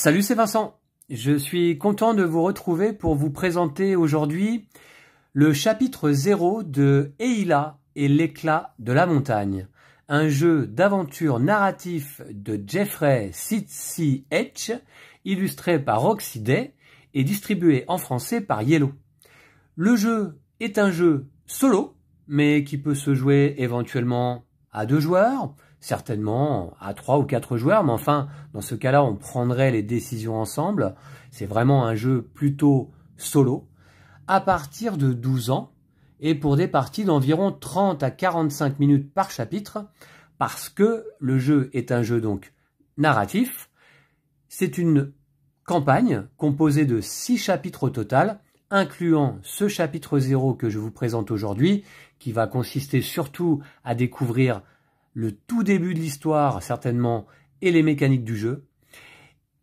Salut, c'est Vincent. Je suis content de vous retrouver pour vous présenter aujourd'hui le chapitre 0 de Eila et l'éclat de la montagne, un jeu d'aventure narratif de Jeffrey Sitsi H, illustré par Roxy Day et distribué en français par Yellow. Le jeu est un jeu solo, mais qui peut se jouer éventuellement à deux joueurs, certainement à trois ou quatre joueurs, mais enfin, dans ce cas-là, on prendrait les décisions ensemble. C'est vraiment un jeu plutôt solo. À partir de 12 ans, et pour des parties d'environ 30 à 45 minutes par chapitre, parce que le jeu est un jeu donc narratif. C'est une campagne composée de six chapitres au total, incluant ce chapitre 0 que je vous présente aujourd'hui, qui va consister surtout à découvrir le tout début de l'histoire certainement et les mécaniques du jeu.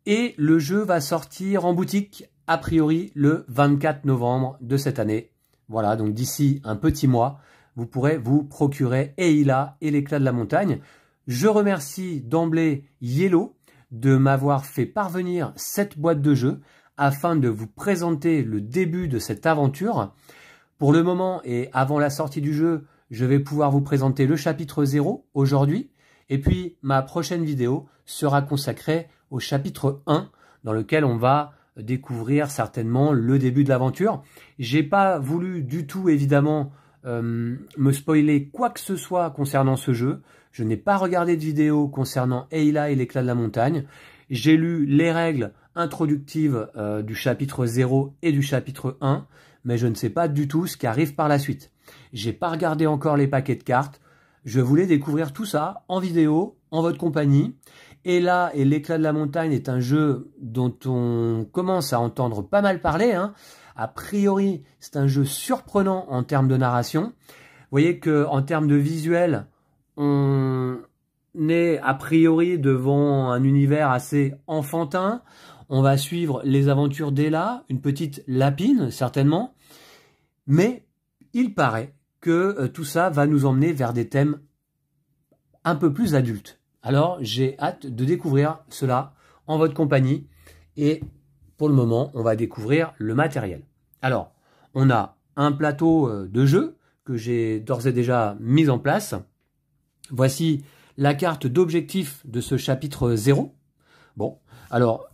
Et le jeu va sortir en boutique a priori le 24 novembre de cette année. Voilà, donc d'ici un petit mois, vous pourrez vous procurer Eila et l'éclat de la montagne. Je remercie d'emblée Yellow de m'avoir fait parvenir cette boîte de jeu afin de vous présenter le début de cette aventure. Pour le moment et avant la sortie du jeu, je vais pouvoir vous présenter le chapitre 0 aujourd'hui, et puis ma prochaine vidéo sera consacrée au chapitre 1, dans lequel on va découvrir certainement le début de l'aventure. J'ai pas voulu du tout évidemment euh, me spoiler quoi que ce soit concernant ce jeu. Je n'ai pas regardé de vidéo concernant Eila et l'éclat de la montagne. J'ai lu les règles introductives euh, du chapitre 0 et du chapitre 1, mais je ne sais pas du tout ce qui arrive par la suite. J'ai pas regardé encore les paquets de cartes. Je voulais découvrir tout ça en vidéo, en votre compagnie. Et là, et l'éclat de la montagne est un jeu dont on commence à entendre pas mal parler. Hein. A priori, c'est un jeu surprenant en termes de narration. Vous voyez que en termes de visuel, on est a priori devant un univers assez enfantin. On va suivre les aventures d'Ella, une petite lapine certainement. Mais il paraît que euh, tout ça va nous emmener vers des thèmes un peu plus adultes. Alors j'ai hâte de découvrir cela en votre compagnie et pour le moment on va découvrir le matériel. Alors on a un plateau euh, de jeu que j'ai d'ores et déjà mis en place. Voici la carte d'objectif de ce chapitre 0. Bon, alors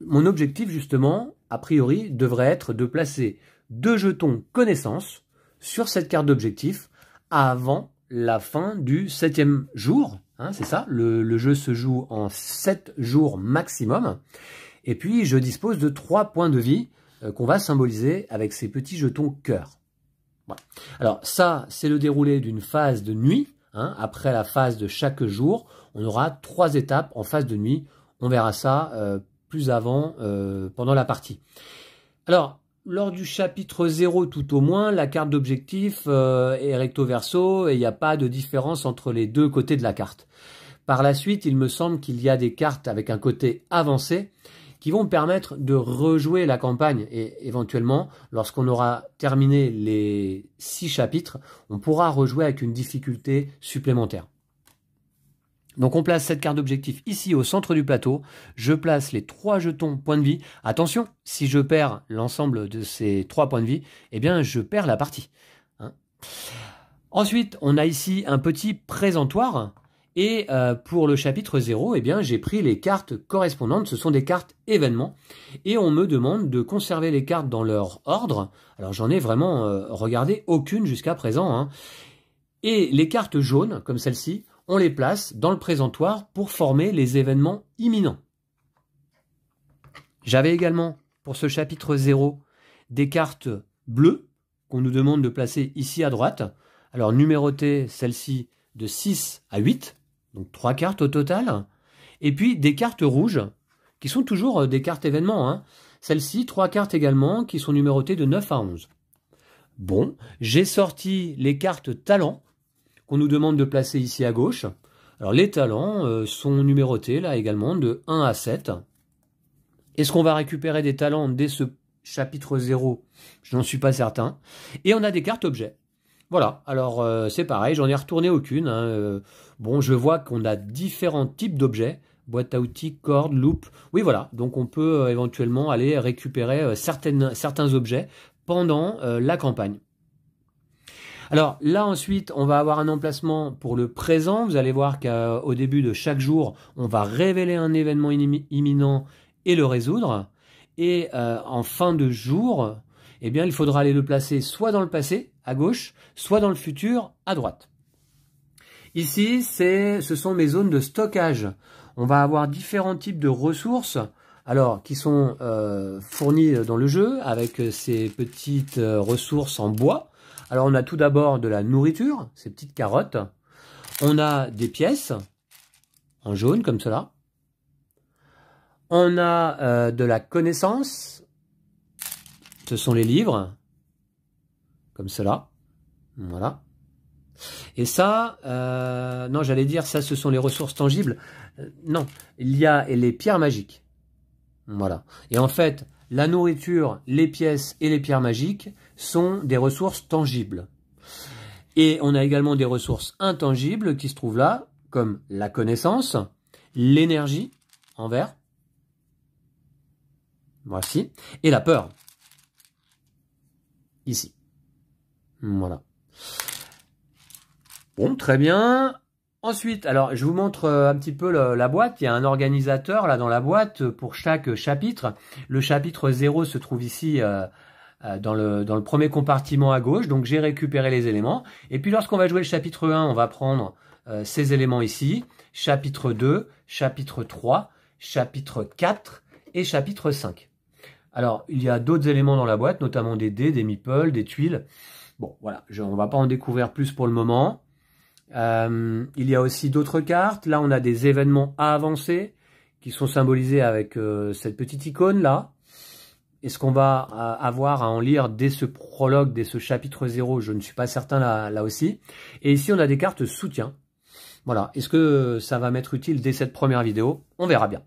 mon objectif justement, a priori, devrait être de placer deux jetons connaissance sur cette carte d'objectif avant la fin du septième jour. Hein, c'est ça, le, jeu se joue en sept jours maximum. Et puis, je dispose de trois points de vie euh, qu'on va symboliser avec ces petits jetons cœur. Alors ça, c'est le déroulé d'une phase de nuit. Hein. après la phase de chaque jour, on aura trois étapes en phase de nuit. On verra ça euh, plus avant, euh, pendant la partie. Alors, lors du chapitre 0 tout au moins, la carte d'objectif euh, est recto verso et il n'y a pas de différence entre les deux côtés de la carte. Par la suite, il me semble qu'il y a des cartes avec un côté avancé qui vont permettre de rejouer la campagne et éventuellement, lorsqu'on aura terminé les six chapitres, on pourra rejouer avec une difficulté supplémentaire. Donc on place cette carte d'objectif ici au centre du plateau. Je place les trois jetons points de vie. Attention, si je perds l'ensemble de ces trois points de vie, eh bien je perds la partie. Hein. Ensuite, on a ici un petit présentoir. Et euh, pour le chapitre 0, eh bien j'ai pris les cartes correspondantes. Ce sont des cartes événements. Et on me demande de conserver les cartes dans leur ordre. Alors j'en ai vraiment euh, regardé aucune jusqu'à présent. Hein. Et les cartes jaunes, comme celle-ci, on les place dans le présentoir pour former les événements imminents. J'avais également, pour ce chapitre 0, des cartes bleues qu'on nous demande de placer ici à droite. Alors numérotées, celles ci de 6 à 8, donc 3 cartes au total. Et puis des cartes rouges, qui sont toujours euh, des cartes événements. Hein. Celles-ci, trois cartes également, qui sont numérotées de 9 à 11. Bon, j'ai sorti les cartes talents qu'on nous demande de placer ici à gauche. Alors les talents euh, sont numérotés là également de 1 à 7. Est-ce qu'on va récupérer des talents dès ce chapitre 0 Je n'en suis pas certain. Et on a des cartes objets. Voilà, alors euh, c'est pareil, j'en ai retourné aucune. Hein. Euh, bon, je vois qu'on a différents types d'objets. Boîte à outils, cordes, loupe. Oui, voilà, donc on peut éventuellement aller récupérer certains objets pendant la campagne. Alors là ensuite, on va avoir un emplacement pour le présent. Vous allez voir qu'au début de chaque jour, on va révéler un événement imminent et le résoudre. Et euh, en fin de jour, eh bien, il faudra aller le placer soit dans le passé, à gauche, soit dans le futur, à droite. Ici, ce sont mes zones de stockage. On va avoir différents types de ressources alors qui sont euh, fournies dans le jeu avec euh, ces petites ressources en bois alors on a tout d'abord de la nourriture, ces petites carottes. On a des pièces en jaune comme cela. On a euh, de la connaissance. Ce sont les livres comme cela. Voilà. Et ça, euh, non, j'allais dire, ça, ce sont les ressources tangibles. Euh, non, il y a les pierres magiques. Voilà. Et en fait, la nourriture, les pièces et les pierres magiques sont des ressources tangibles. Et on a également des ressources intangibles qui se trouvent là, comme la connaissance, l'énergie, en vert, voici, et la peur, ici. Voilà. Bon, très bien. Ensuite, alors je vous montre euh, un petit peu la boîte. Il y a un organisateur là dans la boîte euh, pour chaque euh, chapitre. Le chapitre 0 se trouve ici dans, le, dans le premier compartiment à gauche. Donc j'ai récupéré les éléments. Et puis lorsqu'on va jouer le chapitre 1, on va prendre ces éléments ici. Chapitre 2, chapitre 3, chapitre 4 et chapitre 5. Alors il y a d'autres éléments dans la boîte, notamment des dés, des meeples, des tuiles. Bon voilà, on ne va pas en découvrir plus pour le moment. Euh, il y a aussi d'autres cartes. Là, on a des événements à avancer qui sont symbolisés avec euh, cette petite icône là. Est-ce qu'on va euh, avoir à en lire dès ce prologue, dès ce chapitre 0 Je ne suis pas certain là, là aussi. Et ici, on a des cartes soutien. Voilà. Est-ce que ça va m'être utile dès cette première vidéo On verra bien.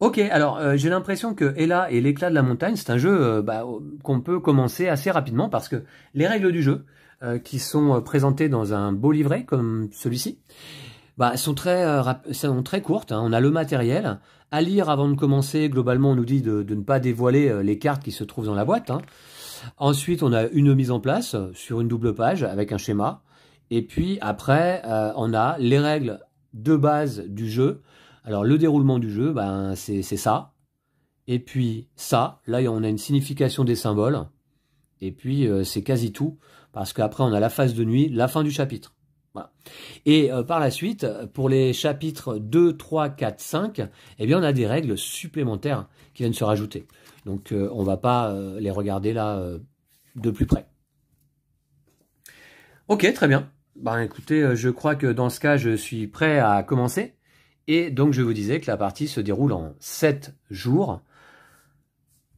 Ok, alors j'ai l'impression que Ella et l'éclat de la montagne, c'est un jeu bah, qu'on peut commencer assez rapidement parce que les règles du jeu, euh, qui sont euh, présentées dans un beau livret comme celui-ci, bah, sont très euh, sont très courtes. Hein. On a le matériel à lire avant de commencer. Globalement, on nous dit de, ne pas dévoiler les cartes qui se trouvent dans la boîte. Hein. Ensuite, on a une mise en place sur une double page avec un schéma. Et puis après, on a les règles de base du jeu. Alors le déroulement du jeu, ben c'est ça. Et puis ça, là on a une signification des symboles. Et puis c'est quasi tout parce qu'après on a la phase de nuit, la fin du chapitre. Et euh, par la suite, pour les chapitres 2, 3, 4, 5, eh bien on a des règles supplémentaires qui viennent se rajouter. Donc euh, on ne va pas euh, les regarder là de plus près. Ok, très bien. Ben écoutez, je crois que dans ce cas, je suis prêt à commencer. Et donc je vous disais que la partie se déroule en 7 jours.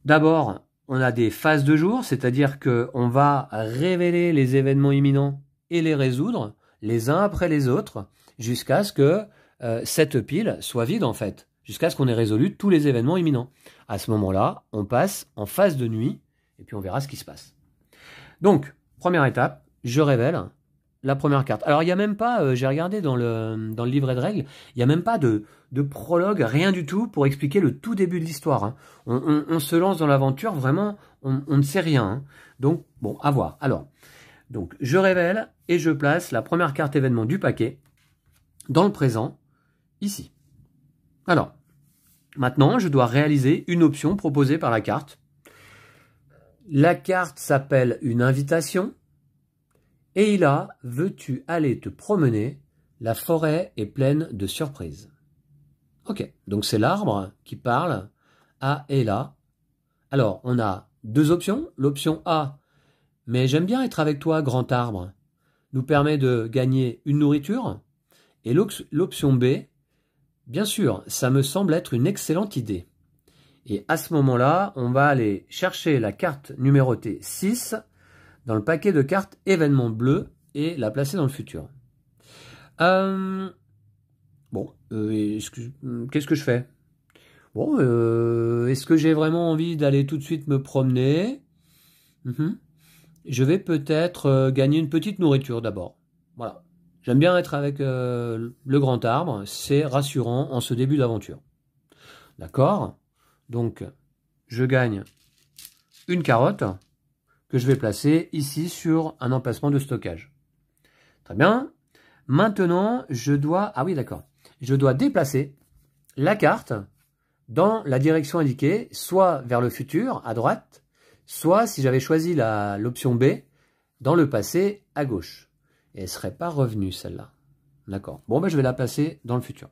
D'abord, on a des phases de jour, c'est-à-dire qu'on va révéler les événements imminents et les résoudre les uns après les autres jusqu'à ce que euh, cette pile soit vide en fait, jusqu'à ce qu'on ait résolu tous les événements imminents. À ce moment-là, on passe en phase de nuit et puis on verra ce qui se passe. Donc, première étape, je révèle la première carte. Alors il n'y a même pas, euh, j'ai regardé dans le, dans le livret de règles, il n'y a même pas de, de, prologue, rien du tout pour expliquer le tout début de l'histoire. Hein. On, se lance dans l'aventure, vraiment, on, ne sait rien. Hein. Donc bon, à voir. Alors, donc je révèle et je place la première carte événement du paquet dans le présent, ici. Alors, maintenant je dois réaliser une option proposée par la carte. La carte s'appelle une invitation. Eila, veux-tu aller te promener La forêt est pleine de surprises. Ok, donc c'est l'arbre qui parle à Eila. Alors, on a deux options. L'option A, mais j'aime bien être avec toi, grand arbre, nous permet de gagner une nourriture. Et l'option B, bien sûr, ça me semble être une excellente idée. Et à ce moment-là, on va aller chercher la carte numérotée 6 dans le paquet de cartes événement bleus et la placer dans le futur. Euh, bon, euh, hmm, qu'est-ce que je fais Bon, euh, est-ce que j'ai vraiment envie d'aller tout de suite me promener mhm. Je vais peut-être gagner une petite nourriture d'abord. Voilà. J'aime bien être avec le grand arbre, c'est rassurant en ce début d'aventure. D'accord Donc, je gagne une carotte que je vais placer ici sur un emplacement de stockage. Très bien. Maintenant, je dois... Ah oui, d'accord. Je dois déplacer la carte dans la direction indiquée, soit vers le futur, à droite, soit, si j'avais choisi l'option B, dans le passé, à gauche. Et elle ne serait pas revenue, celle-là. D'accord. Bon, ben, je vais la placer dans le futur.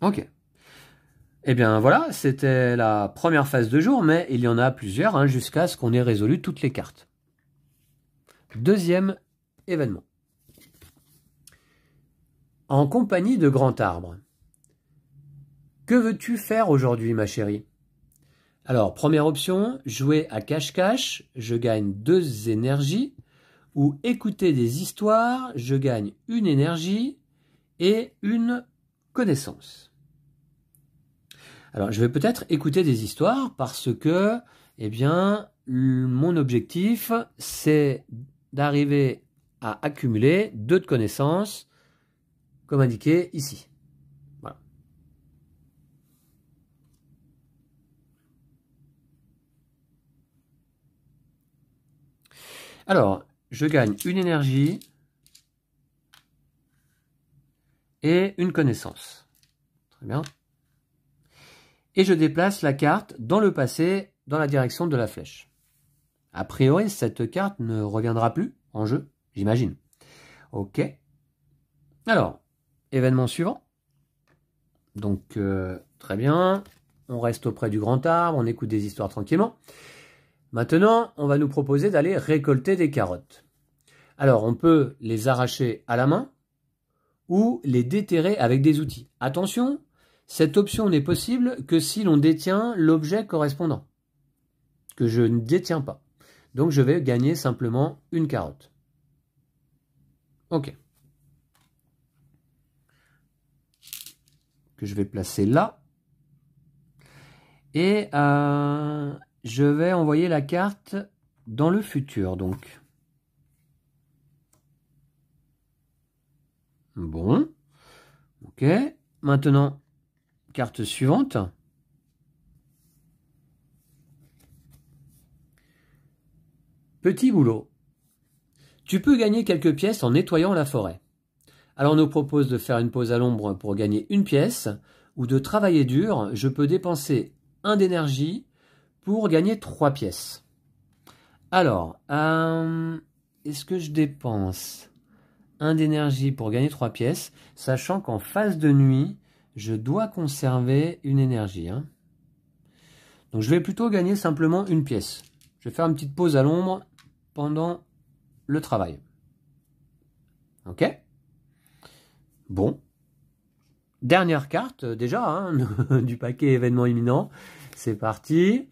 OK. Eh bien voilà, c'était la première phase de jour, mais il y en a plusieurs hein, jusqu'à ce qu'on ait résolu toutes les cartes. Deuxième événement. En compagnie de grands arbres. Que veux-tu faire aujourd'hui, ma chérie Alors, première option, jouer à cache-cache, je gagne deux énergies, ou écouter des histoires, je gagne une énergie et une connaissance. Alors, je vais peut-être écouter des histoires parce que, eh bien, mon objectif, c'est d'arriver à accumuler deux connaissances, comme indiqué ici. Voilà. Alors, je gagne une énergie et une connaissance. Très bien et je déplace la carte dans le passé dans la direction de la flèche. A priori, cette carte ne reviendra plus en jeu, j'imagine. Ok. Alors, événement suivant. Donc, euh, très bien. On reste auprès du grand arbre, on écoute des histoires tranquillement. Maintenant, on va nous proposer d'aller récolter des carottes. Alors, on peut les arracher à la main ou les déterrer avec des outils. Attention, cette option n'est possible que si l'on détient l'objet correspondant, que je ne détiens pas. Donc je vais gagner simplement une carotte. Ok. Que je vais placer là. Et euh, je vais envoyer la carte dans le futur, donc. Bon. Ok. Maintenant, Carte suivante. Petit boulot. Tu peux gagner quelques pièces en nettoyant la forêt. Alors on nous propose de faire une pause à l'ombre pour gagner une pièce, ou de travailler dur, je peux dépenser un d'énergie pour gagner trois pièces. Alors, euh, est-ce que je dépense un d'énergie pour gagner trois pièces, sachant qu'en phase de nuit, je dois conserver une énergie. Hein. Donc je vais plutôt gagner simplement une pièce. Je vais faire une petite pause à l'ombre pendant le travail. Ok Bon. Dernière carte euh, déjà hein, du paquet événement imminent. C'est parti.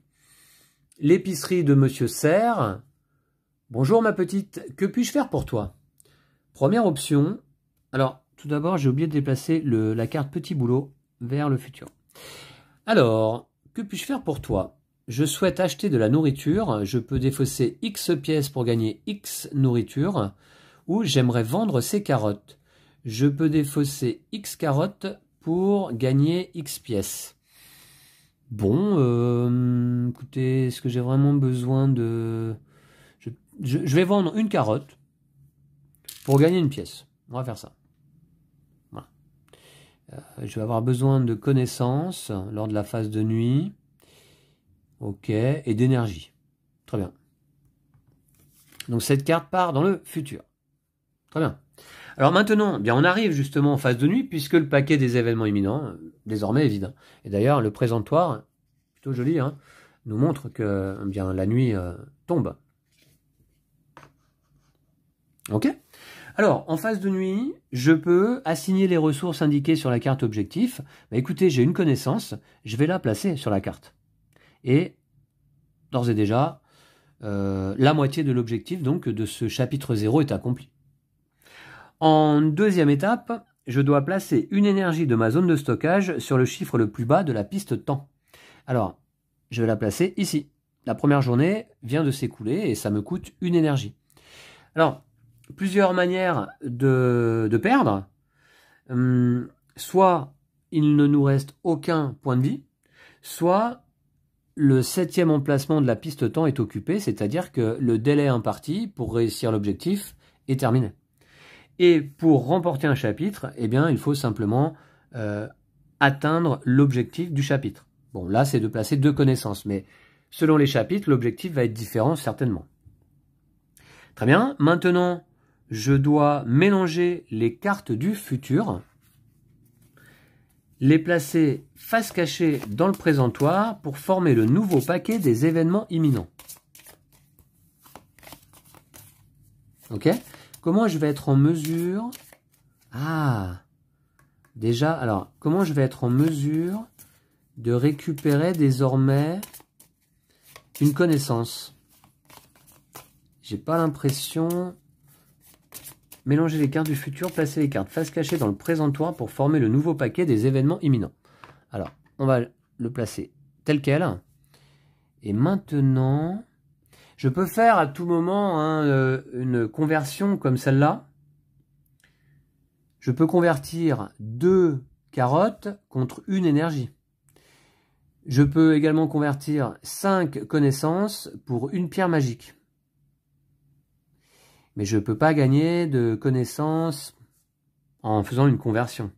L'épicerie de Monsieur Serre. Bonjour ma petite, que puis-je faire pour toi Première option. Alors, tout d'abord, j'ai oublié de déplacer la carte petit boulot vers le futur. Alors, que puis-je faire pour toi Je souhaite acheter de la nourriture, je peux défausser X pièces pour gagner X nourriture, ou j'aimerais vendre ces carottes. Je peux défausser X carottes pour gagner X pièces. Bon, euh, écoutez, est-ce que j'ai vraiment besoin de... je vais vendre une carotte pour gagner une pièce. On va faire ça. Euh, je vais avoir besoin de connaissances lors de la phase de nuit. Ok, et d'énergie. Très bien. Donc cette carte part dans le futur. Très bien. Alors maintenant, eh bien on arrive justement en phase de nuit, puisque le paquet des événements imminents, euh, désormais, est vide. Et d'ailleurs, le présentoir, plutôt joli, hein, nous montre que eh bien, la nuit euh, tombe. Ok alors, en phase de nuit, je peux assigner les ressources indiquées sur la carte objectif. Bah, écoutez, j'ai une connaissance, je vais la placer sur la carte. Et, d'ores et déjà, euh, la moitié de l'objectif donc de ce chapitre 0 est accompli. En deuxième étape, je dois placer une énergie de ma zone de stockage sur le chiffre le plus bas de la piste temps. Alors, je vais la placer ici. La première journée vient de s'écouler et ça me coûte une énergie. Alors, plusieurs manières de, de perdre. Hum, soit il ne nous reste aucun point de vie, soit le septième emplacement de la piste temps est occupé, c'est-à-dire que le délai imparti pour réussir l'objectif est terminé. Et pour remporter un chapitre, eh bien, il faut simplement euh, atteindre l'objectif du chapitre. Bon, là, c'est de placer deux connaissances, mais selon les chapitres, l'objectif va être différent certainement. Très bien, maintenant, je dois mélanger les cartes du futur, les placer face cachée dans le présentoir pour former le nouveau paquet des événements imminents. Ok Comment je vais être en mesure... Ah Déjà, alors, comment je vais être en mesure de récupérer désormais une connaissance J'ai pas l'impression Mélanger les cartes du futur, placer les cartes face cachée dans le présentoir pour former le nouveau paquet des événements imminents. Alors, on va le placer tel quel. Et maintenant, je peux faire à tout moment hein, euh, une conversion comme celle-là. Je peux convertir deux carottes contre une énergie. Je peux également convertir cinq connaissances pour une pierre magique. Mais je ne peux pas gagner de connaissances en faisant une conversion.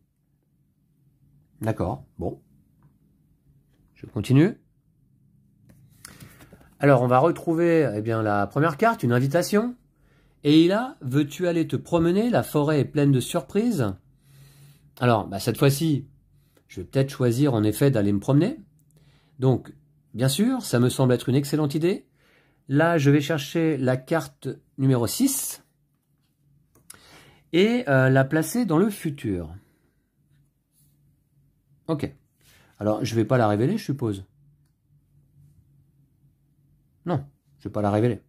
D'accord, bon. Je continue. Alors, on va retrouver eh bien, la première carte, une invitation. Et il « veux-tu aller te promener La forêt est pleine de surprises. Alors, bah, cette fois-ci, je vais peut-être choisir en effet d'aller me promener. Donc, bien sûr, ça me semble être une excellente idée. Là, je vais chercher la carte numéro 6 et euh, la placer dans le futur. Ok. Alors, je ne vais pas la révéler, je suppose. Non, je ne vais pas la révéler.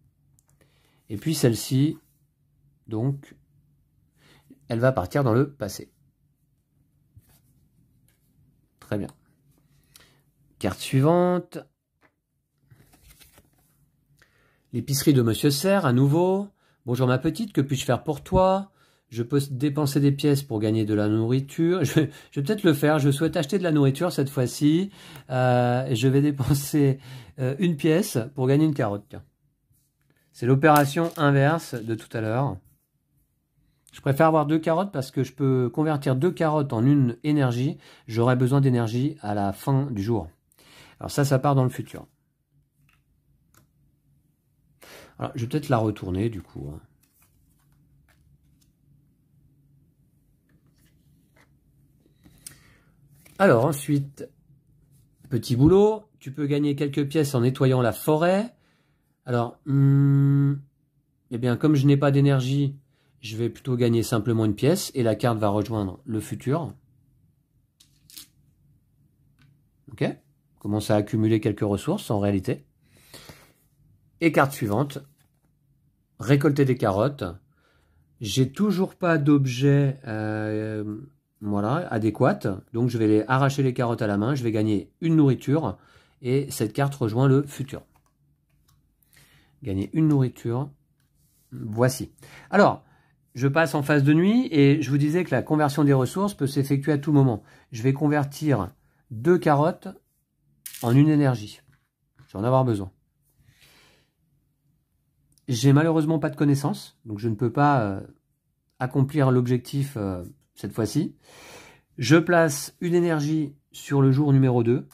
Et puis celle-ci, donc, elle va partir dans le passé. Très bien. Carte suivante. L'épicerie de Monsieur Serre, à nouveau. Bonjour ma petite, que puis-je faire pour toi Je peux dépenser des pièces pour gagner de la nourriture. Je, vais peut-être le faire. Je souhaite acheter de la nourriture cette fois-ci. Euh, je vais dépenser euh, une pièce pour gagner une carotte. C'est l'opération inverse de tout à l'heure. Je préfère avoir deux carottes parce que je peux convertir deux carottes en une énergie. J'aurai besoin d'énergie à la fin du jour. Alors ça, ça part dans le futur je vais peut-être la retourner du coup. Hein. Alors ensuite, petit boulot, tu peux gagner quelques pièces en nettoyant la forêt. Alors, hmm, eh bien, comme je n'ai pas d'énergie, je vais plutôt gagner simplement une pièce et la carte va rejoindre le futur. Ok Commence à accumuler quelques ressources en réalité. Et carte suivante, récolter des carottes. J'ai toujours pas d'objet euh, voilà, adéquat, donc je vais arracher les carottes à la main, je vais gagner une nourriture, et cette carte rejoint le futur. Gagner une nourriture, voici. Alors, je passe en phase de nuit, et je vous disais que la conversion des ressources peut s'effectuer à tout moment. Je vais convertir deux carottes en une énergie. Je vais en avoir besoin. J'ai malheureusement pas de connaissance, donc je ne peux pas euh, accomplir l'objectif euh, cette fois-ci. Je place une énergie sur le jour numéro 2.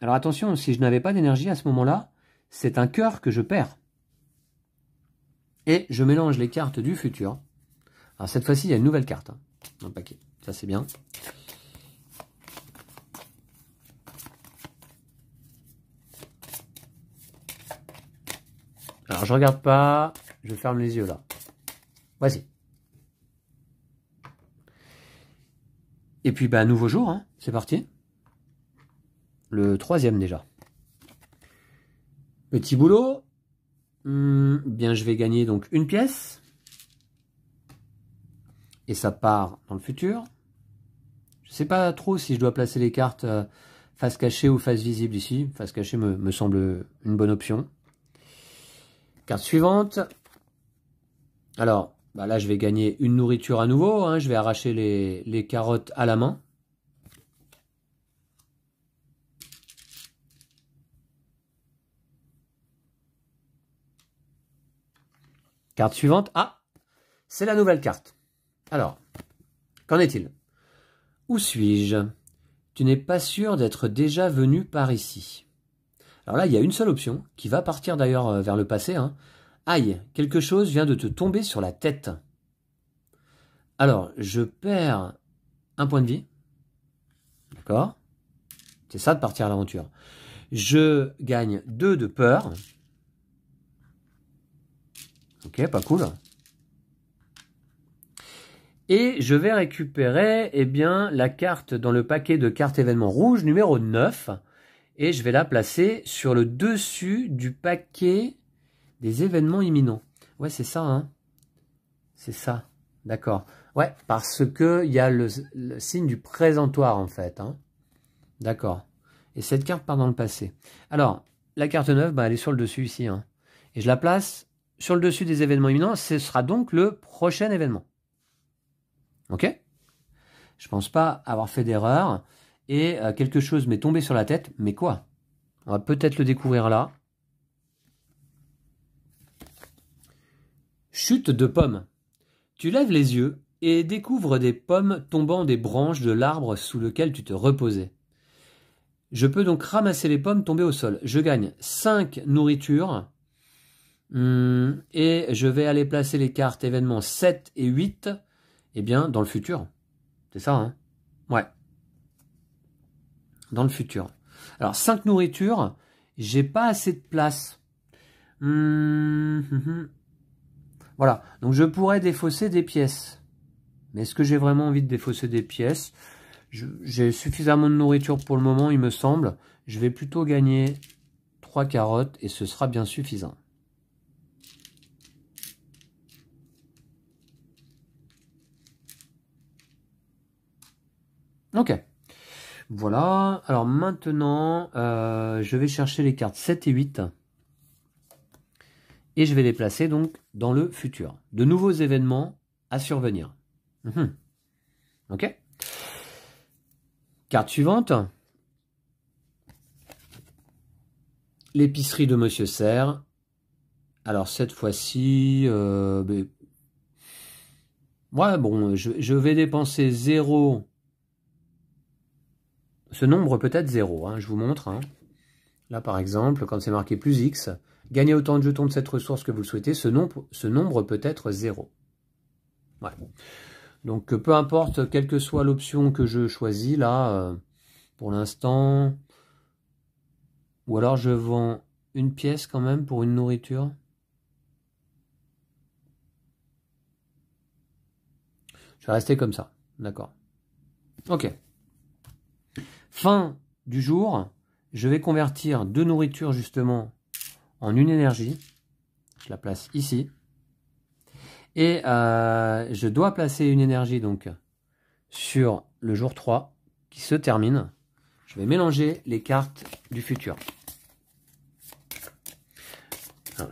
Alors attention, si je n'avais pas d'énergie à ce moment-là, c'est un cœur que je perds. Et je mélange les cartes du futur. Alors cette fois-ci, il y a une nouvelle carte hein, dans le paquet. Ça c'est bien. Alors, je regarde pas. Je ferme les yeux là. Voici. Et puis, bah, nouveau jour. Hein. C'est parti. Le troisième déjà. Petit boulot. Hmm, bien, je vais gagner donc une pièce. Et ça part dans le futur. Je ne sais pas trop si je dois placer les cartes euh, face cachée ou face visible ici. Face cachée me semble une bonne option. Carte suivante. Alors, bah là, je vais gagner une nourriture à nouveau. Hein. Je vais arracher les, les carottes à la main. Carte suivante. Ah, c'est la nouvelle carte. Alors, qu'en est-il Où suis-je Tu n'es pas sûr d'être déjà venu par ici. Alors là, il y a une seule option, qui va partir d'ailleurs euh, vers le passé. Hein. Aïe, quelque chose vient de te tomber sur la tête. Alors, je perds un point de vie. D'accord C'est ça de partir à l'aventure. Je gagne 2 de peur. Ok, pas cool. Et je vais récupérer eh bien, la carte dans le paquet de cartes événements rouge numéro 9 et je vais la placer sur le dessus du paquet des événements imminents. Ouais, c'est ça, hein C'est ça, d'accord. Ouais, parce que il y a le, signe du présentoir, en fait. Hein. d'accord. Et cette carte part dans le passé. Alors, la carte neuve, bah, elle est sur le dessus ici. Hein. Et je la place sur le dessus des événements imminents. Ce sera donc le prochain événement. Ok Je ne pense pas avoir fait d'erreur et euh, quelque chose m'est tombé sur la tête. Mais quoi On va peut-être le découvrir là. Chute de pommes. Tu lèves les yeux et découvres des pommes tombant des branches de l'arbre sous lequel tu te reposais. Je peux donc ramasser les pommes tombées au sol. Je gagne 5 nourritures. Hmm, et je vais aller placer les cartes événements 7 et 8 eh bien, dans le futur. C'est ça, hein Ouais dans le futur. Alors, 5 nourritures, j'ai pas assez de place. Hum, hum, hum. Voilà, donc je pourrais défausser des pièces. Mais est-ce que j'ai vraiment envie de défausser des pièces J'ai suffisamment de nourriture pour le moment, il me semble. Je vais plutôt gagner 3 carottes et ce sera bien suffisant. Ok. Voilà. Alors maintenant, euh, je vais chercher les cartes 7 et 8. Et je vais les placer donc dans le futur. De nouveaux événements à survenir. Mhm. Ok Carte suivante. L'épicerie de Monsieur Serre. Alors cette fois-ci, euh, ben, bon, je, je vais dépenser 0 ce nombre peut être 0. Hein, je vous montre. Hein. Là, par exemple, quand c'est marqué plus x, gagnez autant de jetons de cette ressource que vous le souhaitez, ce nombre, ce nombre peut être 0. Donc, peu importe, quelle que soit l'option que je choisis, là, euh, pour l'instant, ou alors je vends une pièce quand même pour une nourriture. Je vais rester comme ça, d'accord. Ok. Fin du jour, je vais convertir deux nourritures justement en une énergie. Je la place ici. Et euh, je dois placer une énergie donc sur le jour 3 qui se termine. Je vais mélanger les cartes du futur.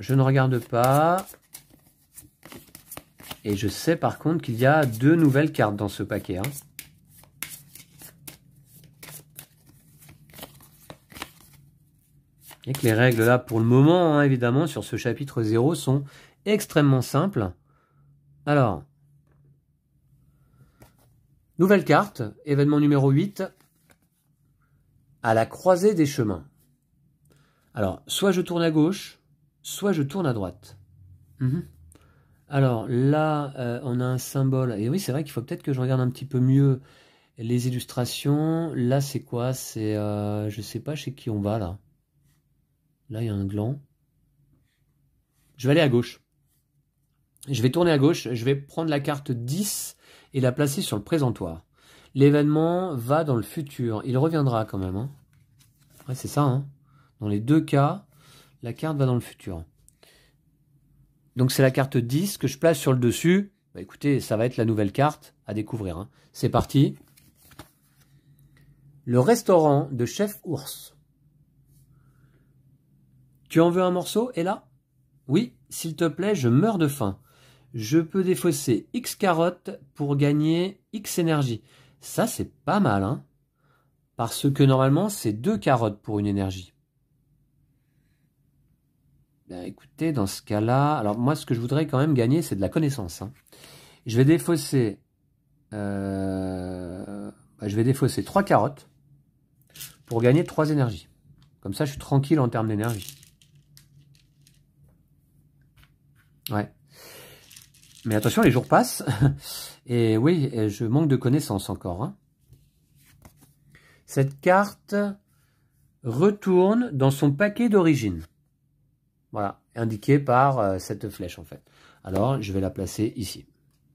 je ne regarde pas. Et je sais par contre qu'il y a deux nouvelles cartes dans ce paquet. Hein. les règles là, pour le moment, hein, évidemment, sur ce chapitre 0 sont extrêmement simples. Alors, nouvelle carte, événement numéro 8, à la croisée des chemins. Alors, soit je tourne à gauche, soit je tourne à droite. Mhm. Alors là, euh, on a un symbole. Et oui, c'est vrai qu'il faut peut-être que je regarde un petit peu mieux les illustrations. Là, c'est quoi C'est, euh, je sais pas chez qui on va là. Là, il y a un gland. Je vais aller à gauche. Je vais tourner à gauche, je vais prendre la carte 10 et la placer sur le présentoir. L'événement va dans le futur. Il reviendra quand même. Hein. c'est ça. Hein. Dans les deux cas, la carte va dans le futur. Donc c'est la carte 10 que je place sur le dessus. Bah, écoutez, ça va être la nouvelle carte à découvrir. Hein. C'est parti. Le restaurant de Chef Ours. Tu en veux un morceau, Et là Oui, s'il te plaît, je meurs de faim. Je peux défausser X carottes pour gagner X énergie. Ça, c'est pas mal, hein Parce que normalement, c'est deux carottes pour une énergie. Ben, écoutez, dans ce cas-là... Alors, moi, ce que je voudrais quand même gagner, c'est de la connaissance. Hein. Je vais défausser... Euh, ben, je vais défausser trois carottes pour gagner trois énergies. Comme ça, je suis tranquille en termes d'énergie. Ouais. Mais attention, les jours passent. Et oui, je manque de connaissances encore. Hein. Cette carte retourne dans son paquet d'origine. Voilà, indiqué par euh, cette flèche en fait. Alors, je vais la placer ici,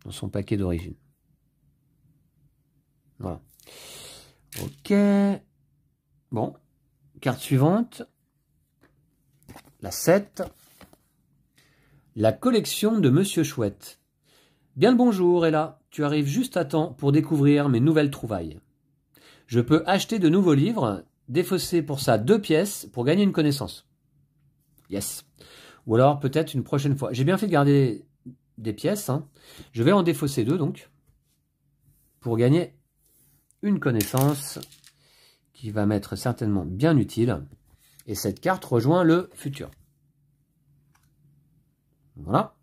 dans son paquet d'origine. Voilà. Ok. Bon, carte suivante. La 7. La collection de Monsieur Chouette. Bien le bonjour, Ella. Tu arrives juste à temps pour découvrir mes nouvelles trouvailles. Je peux acheter de nouveaux livres, défausser pour ça deux pièces pour gagner une connaissance. Yes. Ou alors peut-être une prochaine fois. J'ai bien fait de garder des pièces. Hein. Je vais en défausser deux donc pour gagner une connaissance qui va m'être certainement bien utile. Et cette carte rejoint le futur. Voilà.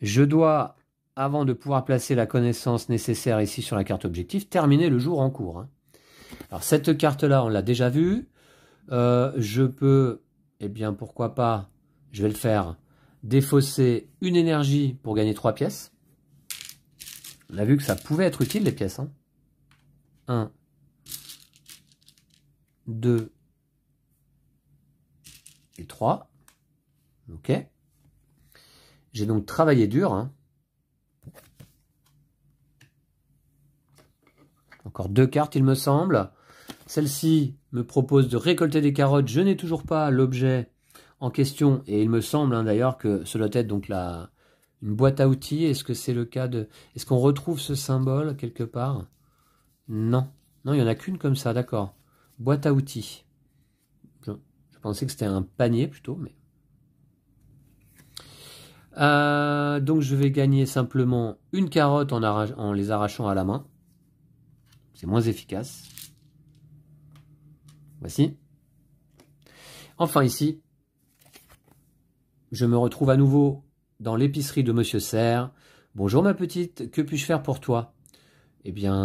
Je dois, avant de pouvoir placer la connaissance nécessaire ici sur la carte objectif, terminer le jour en cours. Hein. Alors cette carte-là, on l'a déjà vue. Euh, je peux, eh bien pourquoi pas, je vais le faire, défausser une énergie pour gagner trois pièces. On a vu que ça pouvait être utile les pièces. 1, hein. 2 et 3. Ok. J'ai donc travaillé dur. Hein. Encore deux cartes, il me semble. Celle-ci me propose de récolter des carottes. Je n'ai toujours pas l'objet en question. Et il me semble hein, d'ailleurs que cela doit être donc la, une boîte à outils. Est-ce que c'est le cas de... Est-ce qu'on retrouve ce symbole quelque part Non. Non, il n'y en a qu'une comme ça, d'accord. Boîte à outils. je pensais que c'était un panier plutôt, mais... Euh, donc je vais gagner simplement une carotte en, en les arrachant à la main. C'est moins efficace. Voici. Enfin ici, je me retrouve à nouveau dans l'épicerie de Monsieur Serre. Bonjour ma petite, que puis-je faire pour toi Eh bien,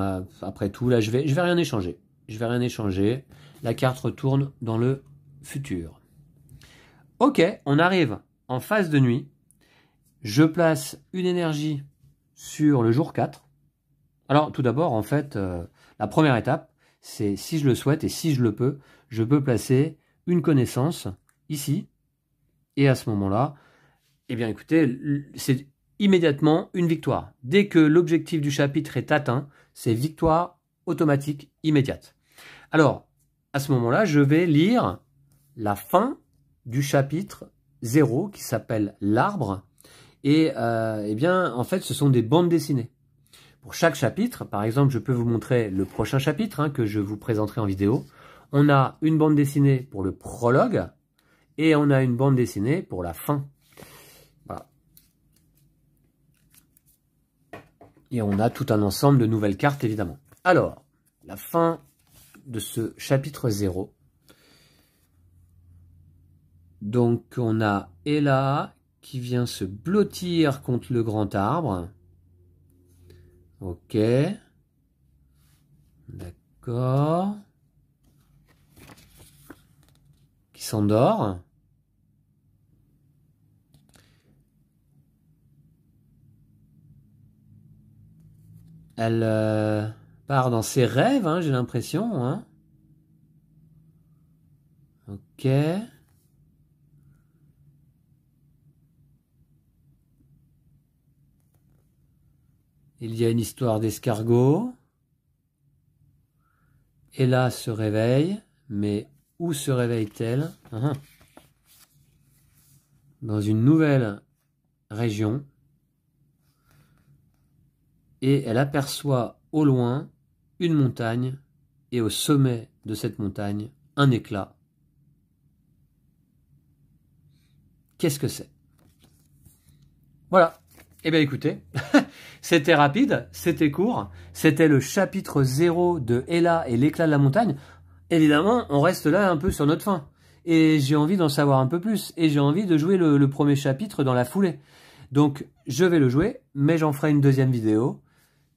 euh, après tout, là, je vais, je vais rien échanger. Je vais rien échanger. La carte retourne dans le futur. Ok, on arrive en phase de nuit, je place une énergie sur le jour 4. Alors tout d'abord, en fait, euh, la première étape, c'est si je le souhaite et si je le peux, je peux placer une connaissance ici. Et à ce moment-là, eh bien écoutez, c'est immédiatement une victoire. Dès que l'objectif du chapitre est atteint, c'est victoire automatique immédiate. Alors, à ce moment-là, je vais lire la fin du chapitre 0 qui s'appelle L'Arbre. Et euh, eh bien, en fait, ce sont des bandes dessinées. Pour chaque chapitre, par exemple, je peux vous montrer le prochain chapitre hein, que je vous présenterai en vidéo. On a une bande dessinée pour le prologue et on a une bande dessinée pour la fin. Et on a tout un ensemble de nouvelles cartes, évidemment. Alors, la fin de ce chapitre 0 donc on a Ella qui vient se blottir contre le grand arbre. Ok. D'accord. Qui s'endort. Elle euh, part dans ses rêves, hein, j'ai l'impression. Hein. Ok. Il y a une histoire d'escargot. là, se réveille, mais où se réveille-t-elle ah ah. Dans une nouvelle région. Et elle aperçoit au loin une montagne et au sommet de cette montagne un éclat. Qu'est-ce que c'est Voilà. Eh bien écoutez. C'était rapide, c'était court, c'était le chapitre 0 de Ella et l'éclat de la montagne. Évidemment, on reste là un peu sur notre fin. Et j'ai envie d'en savoir un peu plus, et j'ai envie de jouer le, premier chapitre dans la foulée. Donc, je vais le jouer, mais j'en ferai une deuxième vidéo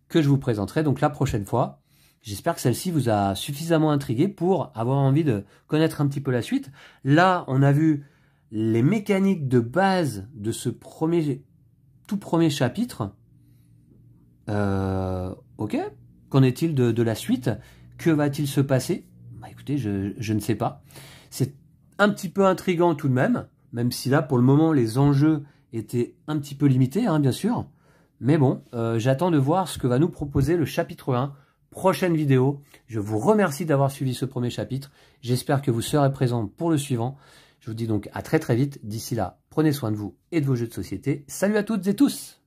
que je vous présenterai donc la prochaine fois. J'espère que celle-ci vous a suffisamment intrigué pour avoir envie de connaître un petit peu la suite. Là, on a vu les mécaniques de base de ce premier, tout premier chapitre euh, ok, qu'en est-il de, la suite Que va-t-il se passer Bah écoutez, je, ne sais pas. C'est un petit peu intrigant tout de même, même si là, pour le moment, les enjeux étaient un petit peu limités, hein, bien sûr. Mais bon, euh, j'attends de voir ce que va nous proposer le chapitre 1, prochaine vidéo. Je vous remercie d'avoir suivi ce premier chapitre. J'espère que vous serez présents pour le suivant. Je vous dis donc à très très vite. D'ici là, prenez soin de vous et de vos jeux de société. Salut à toutes et tous